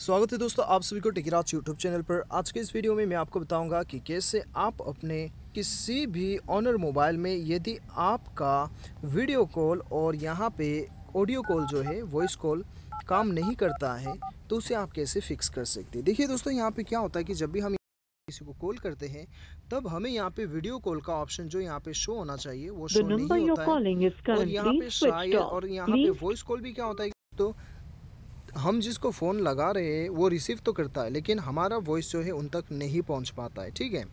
स्वागत है दोस्तों आप सभी को टिकराज यूट्यूब चैनल पर आज के इस वीडियो में मैं आपको बताऊंगा कि कैसे आप अपने किसी भी ऑनर मोबाइल में यदि आपका वीडियो कॉल और यहां पे ऑडियो कॉल जो है वॉइस कॉल काम नहीं करता है तो उसे आप कैसे फिक्स कर सकते हैं देखिए दोस्तों यहां पे क्या होता है कि जब भी हम किसी को कॉल करते हैं तब हमें यहाँ पे वीडियो कॉल का ऑप्शन जो यहाँ पे शो होना चाहिए वो शो नहीं होता है और यहाँ पे शायद और यहाँ पे वॉइस कॉल भी क्या होता है तो हम जिसको फ़ोन लगा रहे हैं वो रिसीव तो करता है लेकिन हमारा वॉइस जो है उन तक नहीं पहुंच पाता है ठीक है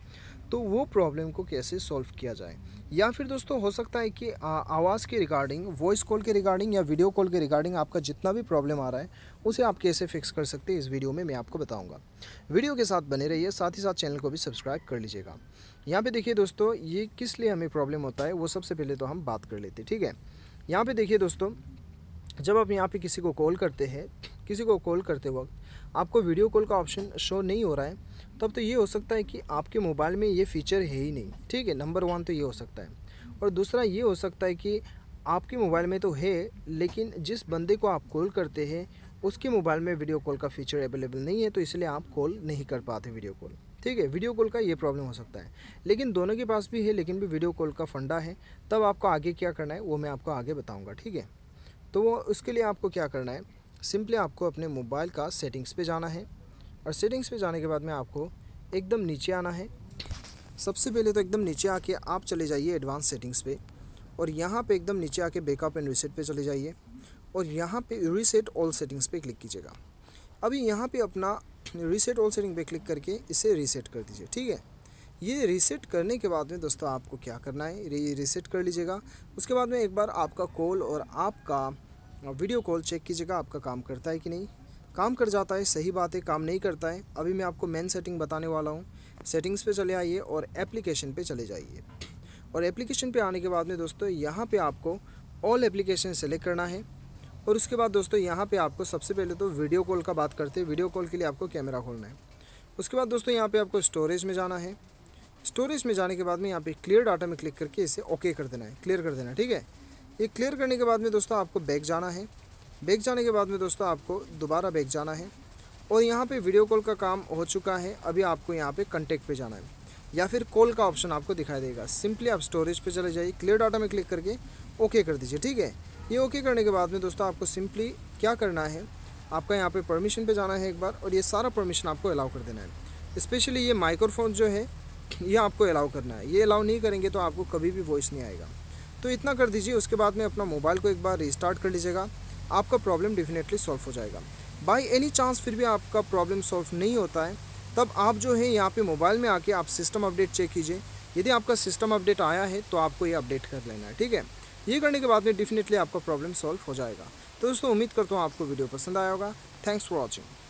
तो वो प्रॉब्लम को कैसे सॉल्व किया जाए या फिर दोस्तों हो सकता है कि आवाज़ के रिगार्डिंग वॉइस कॉल के रिगार्डिंग या वीडियो कॉल के रिगार्डिंग आपका जितना भी प्रॉब्लम आ रहा है उसे आप कैसे फिक्स कर सकते हैं इस वीडियो में मैं आपको बताऊंगा वीडियो के साथ बने रहिए साथ ही साथ चैनल को भी सब्सक्राइब कर लीजिएगा यहाँ पे देखिए दोस्तों ये किस लिए हमें प्रॉब्लम होता है वो सबसे पहले तो हम बात कर लेते ठीक है यहाँ पर देखिए दोस्तों जब आप यहाँ पे किसी को कॉल करते हैं किसी को कॉल करते वक्त आपको वीडियो कॉल का ऑप्शन शो नहीं हो रहा है तब तो ये हो सकता है कि आपके मोबाइल में ये फ़ीचर है ही नहीं ठीक है नंबर वन तो ये हो सकता है और दूसरा ये हो सकता है कि आपके मोबाइल में तो है लेकिन जिस बंदे को आप कॉल करते हैं उसके मोबाइल में वीडियो कॉल का फीचर अवेलेबल नहीं है तो इसलिए आप कॉल नहीं कर पाते वीडियो कॉल ठीक है वीडियो कॉल का ये प्रॉब्लम हो सकता है लेकिन दोनों के पास भी है लेकिन भी वीडियो कॉल का फंडा है तब आपको आगे क्या करना है वो मैं आपको आगे बताऊँगा ठीक है तो वो उसके लिए आपको क्या करना है सिंपली आपको अपने मोबाइल का सेटिंग्स पे जाना है और सेटिंग्स पे जाने के बाद में आपको एकदम नीचे आना है सबसे पहले तो एकदम नीचे आके आप चले जाइए एडवांस सेटिंग्स पे और यहाँ पे एकदम नीचे आके बेकअप एंड रीसेट पे चले जाइए और यहाँ पे रीसेट ऑल सेटिंग्स पे क्लिक कीजिएगा अभी यहाँ पे अपना रीसेट ऑल सेटिंग पे क्लिक करके इसे रीसेट कर दीजिए ठीक है ये रीसेट करने के बाद में दोस्तों आपको क्या करना है ये रीसेट कर लीजिएगा उसके बाद में एक बार आपका कॉल और आपका वीडियो कॉल चेक कीजिएगा आपका काम करता है कि नहीं काम कर जाता है सही बात है काम नहीं करता है अभी मैं आपको मेन सेटिंग बताने वाला हूँ सेटिंग्स पे चले आइए और एप्लीकेशन पे चले जाइए और एप्लीकेशन पे आने के बाद में दोस्तों यहाँ पे आपको ऑल एप्लीकेशन सेलेक्ट करना है और उसके बाद दोस्तों यहाँ पे आपको सबसे पहले तो वीडियो कॉल का बात करते हैं वीडियो कॉल के लिए आपको कैमरा खोलना है उसके बाद दोस्तों यहाँ पे आपको स्टोरेज में जाना है स्टोरेज में जाने के बाद में यहाँ पे क्लियर डाटा में क्लिक करके इसे ओके कर देना है क्लियर कर देना है ठीक है ये क्लियर करने के बाद में दोस्तों आपको बैग जाना है बैग जाने के बाद में दोस्तों आपको दोबारा बैग जाना है और यहाँ पे वीडियो कॉल का काम हो चुका है अभी आपको यहाँ पे कंटेक्ट पे जाना है या फिर कॉल का ऑप्शन आपको दिखाई देगा सिंपली आप स्टोरेज पे चले जाइए क्लियर डाटा में क्लिक करके ओके कर दीजिए ठीक है ये ओके करने के बाद में दोस्तों आपको सिंपली क्या करना है आपका यहाँ पे परमिशन पे जाना है एक बार और ये सारा परमिशन आपको अलाउ कर देना है स्पेशली ये माइक्रोफोन जो है ये आपको अलाउ करना है ये अलाउ नहीं करेंगे तो आपको कभी भी वॉइस नहीं आएगा तो इतना कर दीजिए उसके बाद में अपना मोबाइल को एक बार रिस्टार्ट कर लीजिएगा आपका प्रॉब्लम डेफिनेटली सॉल्व हो जाएगा बाई एनी चांस फिर भी आपका प्रॉब्लम सॉल्व नहीं होता है तब आप जो है यहाँ पे मोबाइल में आके आप सिस्टम अपडेट चेक कीजिए यदि आपका सिस्टम अपडेट आया है तो आपको ये अपडेट कर लेना है ठीक है ये करने के बाद में डेफिनेटली आपका प्रॉब्लम सॉल्व हो जाएगा तो दोस्तों उम्मीद करता हूँ आपको वीडियो पसंद आया होगा थैंक्स फॉर वॉचिंग